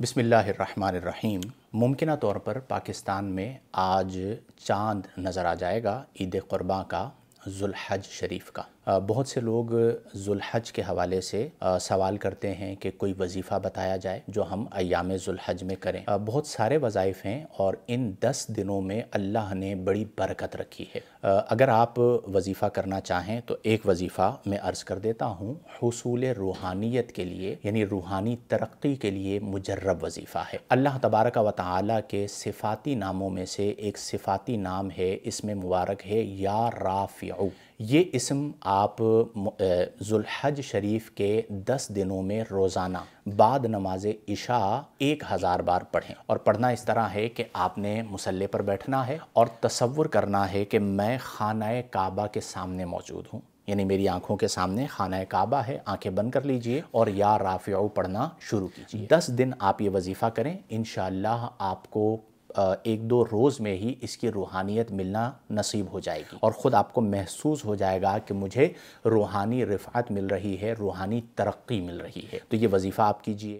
बिसमीम मुमकिन तौर पर पाकिस्तान में आज चांद नज़र आ जाएगा ईद क़ुरबा का जुलहज शरीफ का बहुत से लोग जुल्हज के हवाले से सवाल करते हैं कि कोई वजीफ़ा बताया जाए जो हम अयाम जुल्हज में करें बहुत सारे वज़ाइफ हैं और इन दस दिनों में अल्लाह ने बड़ी बरकत रखी है अगर आप वजीफ़ा करना चाहें तो एक वजीफ़ा मैं अर्ज़ कर देता हूँ हसूल रूहानियत के लिए यानी रूहानी तरक्की के लिए मुजरब वजीफ़ा है अल्लाह तबारक व ताली के सिफाती नामों में से एक सिफाती नाम है इसमें मुबारक है या राफ़ रबीऊ ये इसम आप जुल्हज शरीफ के दस दिनों में रोज़ाना बाद नमाज इशा एक हज़ार बार पढ़ें और पढ़ना इस तरह है कि आपने मुसल्ले पर बैठना है और तस्वुर करना है कि मैं खाना काबा के सामने मौजूद हूँ यानी मेरी आंखों के सामने खाना काबा है आंखें बंद कर लीजिए और या राफ पढ़ना शुरू कीजिए दस दिन आप ये वजीफ़ा करें इन आपको एक दो रोज़ में ही इसकी रूहानियत मिलना नसीब हो जाएगी और ख़ुद आपको महसूस हो जाएगा कि मुझे रूहानी रिफ़ात मिल रही है रूहानी तरक्की मिल रही है तो ये वजीफ़ा आप कीजिए